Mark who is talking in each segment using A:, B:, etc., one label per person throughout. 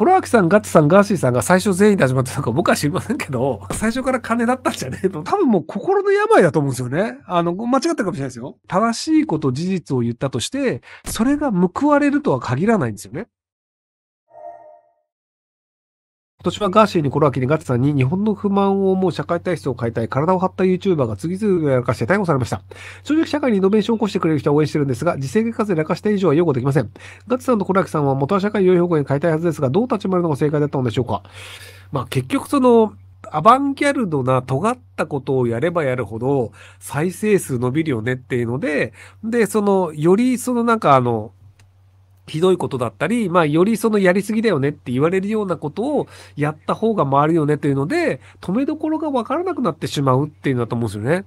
A: ロアキさん、ガッツさん、ガーシーさんが最初全員で始まったのか僕は知りませんけど、最初から金だったんじゃねえと。多分もう心の病だと思うんですよね。あの、間違ったかもしれないですよ。正しいこと、事実を言ったとして、それが報われるとは限らないんですよね。今年はガーシーにコロアキにガッツさんに日本の不満を思う社会体質を変えたい体を張った YouTuber が次々やらかして逮捕されました。正直社会にイノベーションを起こしてくれる人は応援してるんですが、実生活でやらかした以上は擁護できません。ガッツさんとコロアキさんは元は社会を擁護に変えたいはずですが、どう立ち回るのが正解だったのでしょうか。まあ結局その、アバンギャルドな尖ったことをやればやるほど再生数伸びるよねっていうので、で、その、よりそのなんかあの、ひどいことだったり、まあ、よりそのやりすぎだよねって言われるようなことをやった方が回るよねというので、止めどころがわからなくなってしまうっていうんだと思うんですよね。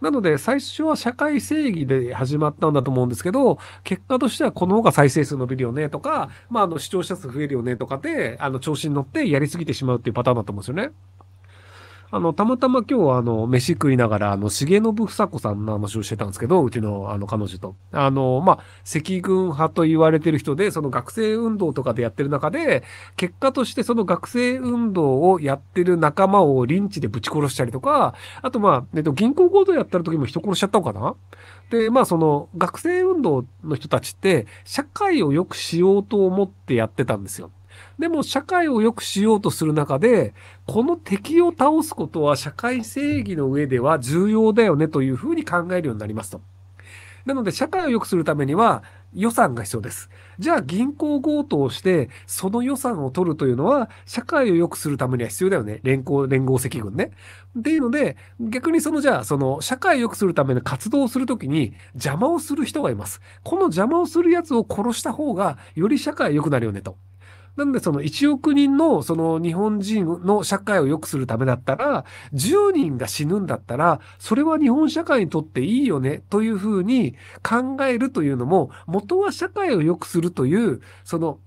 A: なので、最初は社会正義で始まったんだと思うんですけど、結果としてはこの方が再生数伸びるよねとか、まあ、あの、視聴者数増えるよねとかで、あの、調子に乗ってやりすぎてしまうっていうパターンだと思うんですよね。あの、たまたま今日あの、飯食いながら、あの、重信房子さんの話をしてたんですけど、うちのあの、彼女と。あの、まあ、赤軍派と言われてる人で、その学生運動とかでやってる中で、結果としてその学生運動をやってる仲間をリンチでぶち殺したりとか、あとまあ、えっと、銀行強盗やった時も人殺しちゃったのかなで、まあその、学生運動の人たちって、社会を良くしようと思ってやってたんですよ。でも社会を良くしようとする中で、この敵を倒すことは社会正義の上では重要だよねというふうに考えるようになりますと。なので社会を良くするためには予算が必要です。じゃあ銀行強盗をして、その予算を取るというのは、社会を良くするためには必要だよね。連合、連合赤軍ね。っていうので、逆にそのじゃあ、その社会を良くするための活動をするときに邪魔をする人がいます。この邪魔をする奴を殺した方が、より社会良くなるよねと。なんで、その1億人の、その日本人の社会を良くするためだったら、10人が死ぬんだったら、それは日本社会にとっていいよね、というふうに考えるというのも、元は社会を良くするという、その、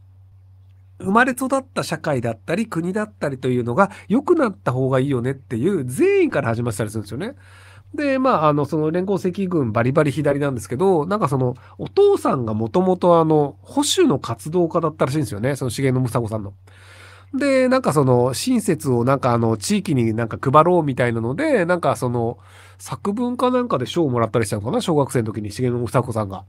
A: 生まれ育った社会だったり、国だったりというのが良くなった方がいいよねっていう、善意から始まったりするんですよね。で、まあ、あの、その連合赤軍バリバリ左なんですけど、なんかその、お父さんがもともとあの、保守の活動家だったらしいんですよね、その重信房子さんの。で、なんかその、親切をなんかあの、地域になんか配ろうみたいなので、なんかその、作文かなんかで賞をもらったりしたのかな、小学生の時に重信房子さんが。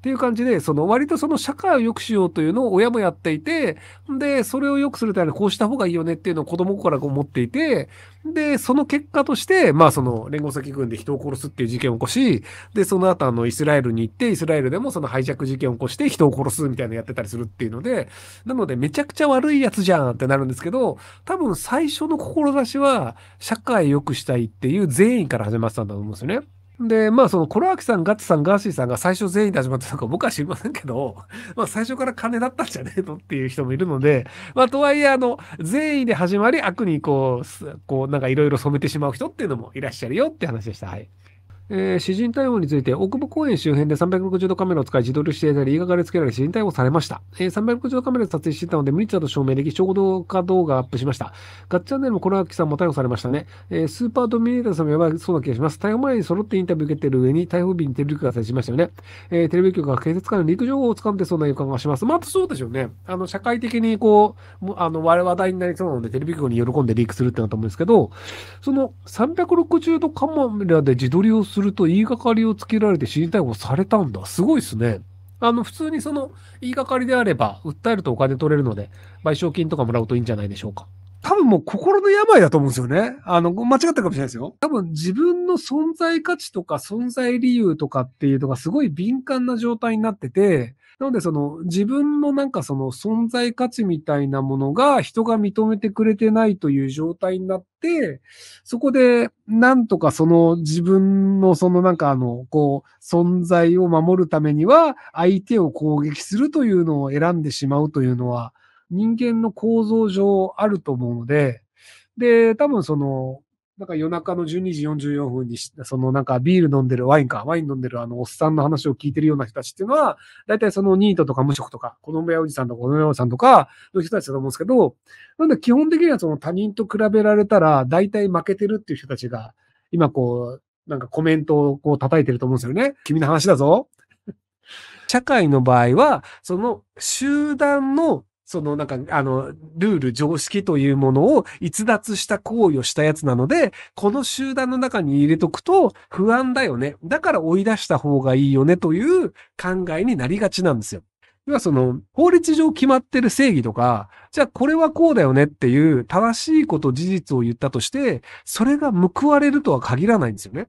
A: っていう感じで、その割とその社会を良くしようというのを親もやっていて、で、それを良くするためにこうした方がいいよねっていうのを子供からこう持っていて、で、その結果として、まあその連合先軍で人を殺すっていう事件を起こし、で、その後あのイスラエルに行って、イスラエルでもそのハイジャック事件を起こして人を殺すみたいなのやってたりするっていうので、なのでめちゃくちゃ悪いやつじゃんってなるんですけど、多分最初の志は社会良くしたいっていう善意から始まってたんだと思うんですよね。で、まあ、その、コロアキさん、ガッツさん、ガーシーさんが最初全員で始まったのか僕は知りませんけど、まあ、最初から金だったんじゃねえのっていう人もいるので、まあ、とはいえ、あの、善意で始まり、悪にこう、こう、なんかいろいろ染めてしまう人っていうのもいらっしゃるよって話でした。はい。えー、詩人逮捕について、奥母公園周辺で360度カメラを使い自撮りしていたり、言いがかりつけられ、詩人逮捕されました。えー、360度カメラで撮影していたので、無理だと証明でき、衝動化動画アップしました。ガッチャンネルもコラーキさんも逮捕されましたね。えー、スーパードミネーターさんもやばいそうな気がします。逮捕前に揃ってインタビュー受けてる上に、逮捕日にテレビ局が撮影しましたよね。えー、テレビ局が警察官の陸情報を掴んでそうな予感がします。また、そうでしょうね。あの、社会的にこう、あの、我話題になりそうなので、テレビ局に喜んでリークするってなと思うんですけど、その360度カメラで自撮りをするすると言いがかりをつけられて死に逮捕されたんだ。すごいですね。あの、普通にその言いがかりであれば、訴えるとお金取れるので、賠償金とかもらうといいんじゃないでしょうか。多分もう心の病だと思うんですよね。あの、間違ったかもしれないですよ。多分自分の存在価値とか存在理由とかっていうのがすごい敏感な状態になってて、なので、その自分のなんかその存在価値みたいなものが人が認めてくれてないという状態になって、そこでなんとかその自分のそのなんかあの、こう、存在を守るためには相手を攻撃するというのを選んでしまうというのは人間の構造上あると思うので、で、多分そのなんか夜中の12時44分に、そのなんかビール飲んでる、ワインか、ワイン飲んでるあのおっさんの話を聞いてるような人たちっていうのは、だいたいそのニートとか無職とか、の部屋おじさんとかの部屋おじさんとかの人たちだと思うんですけど、なんで基本的にはその他人と比べられたら、だいたい負けてるっていう人たちが、今こう、なんかコメントをこう叩いてると思うんですよね。君の話だぞ。社会の場合は、その集団のそのなんか、あの、ルール、常識というものを逸脱した行為をしたやつなので、この集団の中に入れとくと不安だよね。だから追い出した方がいいよねという考えになりがちなんですよ。要はその、法律上決まってる正義とか、じゃあこれはこうだよねっていう正しいこと事実を言ったとして、それが報われるとは限らないんですよね。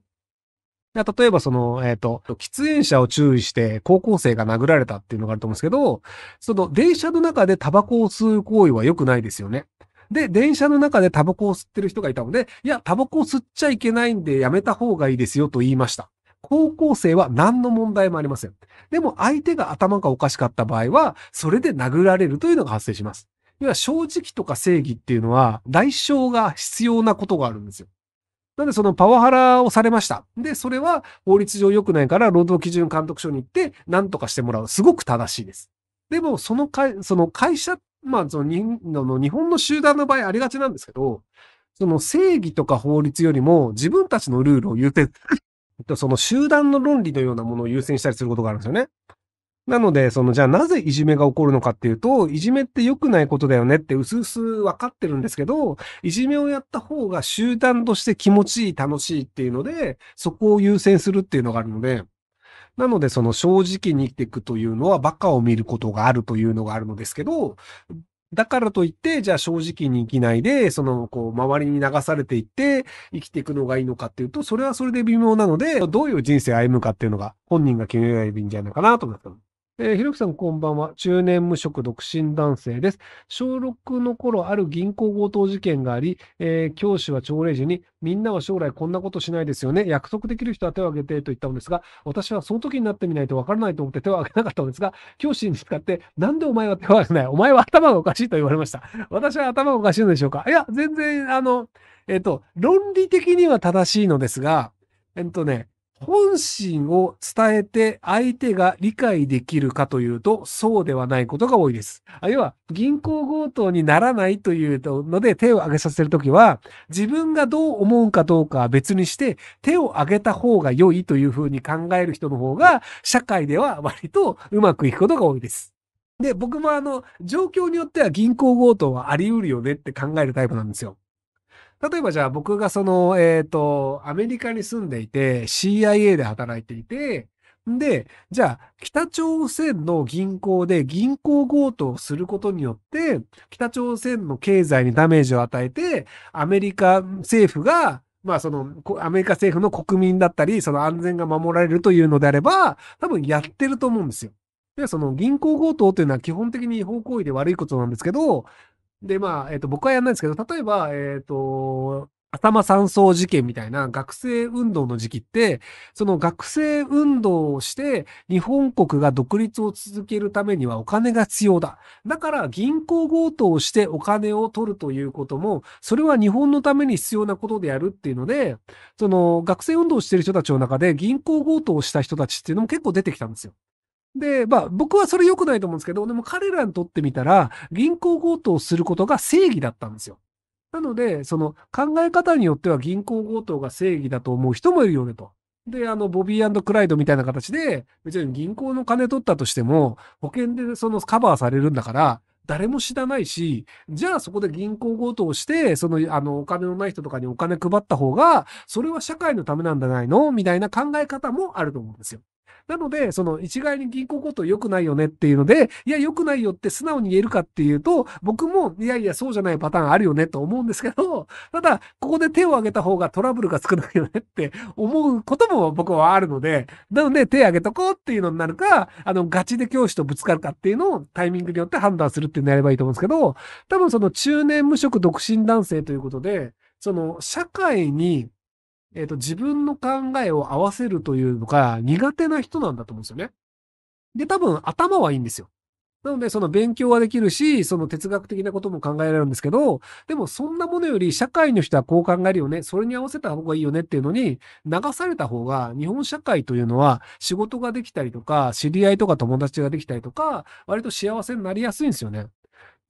A: 例えばその、えっ、ー、と、喫煙者を注意して高校生が殴られたっていうのがあると思うんですけど、その電車の中でタバコを吸う行為は良くないですよね。で、電車の中でタバコを吸ってる人がいたので、いや、タバコを吸っちゃいけないんでやめた方がいいですよと言いました。高校生は何の問題もありません。でも相手が頭がおかしかった場合は、それで殴られるというのが発生します。要は正直とか正義っていうのは、代償が必要なことがあるんですよ。なんでそのパワハラをされました。で、それは法律上良くないから労働基準監督署に行って何とかしてもらう。すごく正しいです。でも、その会、その会社、まあ、その日の日本の集団の場合ありがちなんですけど、その正義とか法律よりも自分たちのルールを言って、その集団の論理のようなものを優先したりすることがあるんですよね。なので、その、じゃあなぜいじめが起こるのかっていうと、いじめって良くないことだよねって薄々わかってるんですけど、いじめをやった方が集団として気持ちいい、楽しいっていうので、そこを優先するっていうのがあるので、なので、その正直に生きていくというのは、バカを見ることがあるというのがあるのですけど、だからといって、じゃあ正直に生きないで、その、こう、周りに流されていって、生きていくのがいいのかっていうと、それはそれで微妙なので、どういう人生を歩むかっていうのが、本人が決めればいいんじゃないかなと思ってます。えー、ひろきさんこんばんは。中年無職独身男性です。小6の頃ある銀行強盗事件があり、えー、教師は朝礼時に、みんなは将来こんなことしないですよね。約束できる人は手を挙げてと言ったのですが、私はその時になってみないとわからないと思って手を挙げなかったのですが、教師に使って、なんでお前は手を挙げないお前は頭がおかしいと言われました。私は頭がおかしいのでしょうかいや、全然、あの、えっ、ー、と、論理的には正しいのですが、えっ、とね、本心を伝えて相手が理解できるかというと、そうではないことが多いです。あ要は、銀行強盗にならないというので手を挙げさせるときは、自分がどう思うかどうかは別にして、手を挙げた方が良いというふうに考える人の方が、社会では割とうまくいくことが多いです。で、僕もあの、状況によっては銀行強盗はあり得るよねって考えるタイプなんですよ。例えばじゃあ僕がその、えっ、ー、と、アメリカに住んでいて、CIA で働いていて、で、じゃあ、北朝鮮の銀行で銀行強盗をすることによって、北朝鮮の経済にダメージを与えて、アメリカ政府が、まあその、アメリカ政府の国民だったり、その安全が守られるというのであれば、多分やってると思うんですよ。で、その銀行強盗というのは基本的に違法行為で悪いことなんですけど、で、まあ、えっ、ー、と、僕はやんないんですけど、例えば、えっ、ー、と、頭三層事件みたいな学生運動の時期って、その学生運動をして日本国が独立を続けるためにはお金が必要だ。だから銀行強盗をしてお金を取るということも、それは日本のために必要なことでやるっていうので、その学生運動をしてる人たちの中で銀行強盗をした人たちっていうのも結構出てきたんですよ。で、まあ、僕はそれ良くないと思うんですけど、でも彼らにとってみたら、銀行強盗をすることが正義だったんですよ。なので、その考え方によっては銀行強盗が正義だと思う人もいるよねと。で、あの、ボビークライドみたいな形で、別に銀行の金取ったとしても、保険でそのカバーされるんだから、誰も知らないし、じゃあそこで銀行強盗をして、その、あの、お金のない人とかにお金配った方が、それは社会のためなんじゃないのみたいな考え方もあると思うんですよ。なので、その一概に銀行こと良くないよねっていうので、いや、良くないよって素直に言えるかっていうと、僕も、いやいや、そうじゃないパターンあるよねと思うんですけど、ただ、ここで手を挙げた方がトラブルが少ないよねって思うことも僕はあるので、なので、手挙げとこうっていうのになるか、あの、ガチで教師とぶつかるかっていうのをタイミングによって判断するっていうのやればいいと思うんですけど、多分その中年無職独身男性ということで、その社会にえっ、ー、と、自分の考えを合わせるというのが苦手な人なんだと思うんですよね。で、多分頭はいいんですよ。なので、その勉強はできるし、その哲学的なことも考えられるんですけど、でもそんなものより社会の人はこう考えるよね、それに合わせた方がいいよねっていうのに流された方が、日本社会というのは仕事ができたりとか、知り合いとか友達ができたりとか、割と幸せになりやすいんですよね。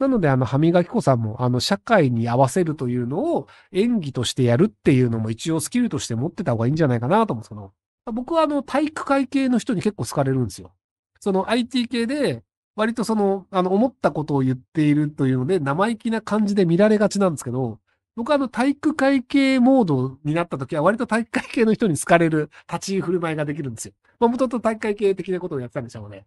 A: なので、あの、歯磨き粉さんも、あの、社会に合わせるというのを演技としてやるっていうのも一応スキルとして持ってた方がいいんじゃないかなと思うんですけど、僕はあの、体育会系の人に結構好かれるんですよ。その IT 系で、割とその、あの、思ったことを言っているというので、生意気な感じで見られがちなんですけど、僕はあの、体育会系モードになった時は、割と体育会系の人に好かれる立ち居振る舞いができるんですよ。まあ、もともと体育会系的なことをやってたんでしょうね。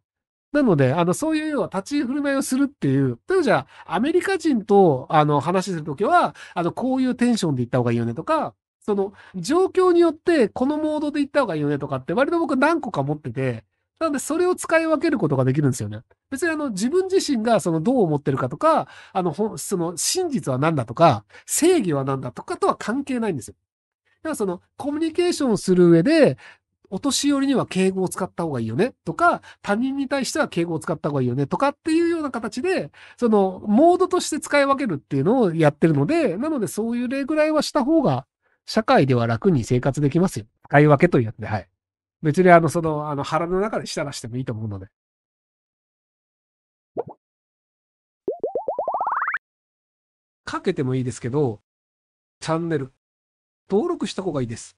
A: なので、あの、そういう立ち振る舞いをするっていう、例えばじゃあ、アメリカ人と、あの、話するときは、あの、こういうテンションで行った方がいいよねとか、その、状況によって、このモードで行った方がいいよねとかって、割と僕何個か持ってて、なので、それを使い分けることができるんですよね。別にあの、自分自身がその、どう思ってるかとか、あの、その、真実は何だとか、正義は何だとかとは関係ないんですよ。だからその、コミュニケーションする上で、お年寄りには敬語を使った方がいいよねとか、他人に対しては敬語を使った方がいいよねとかっていうような形で、その、モードとして使い分けるっていうのをやってるので、なのでそういう例ぐらいはした方が、社会では楽に生活できますよ。使い分けというやつで、はい。別にあの、その、あの、腹の中でしたらしてもいいと思うので。かけてもいいですけど、チャンネル、登録した方がいいです。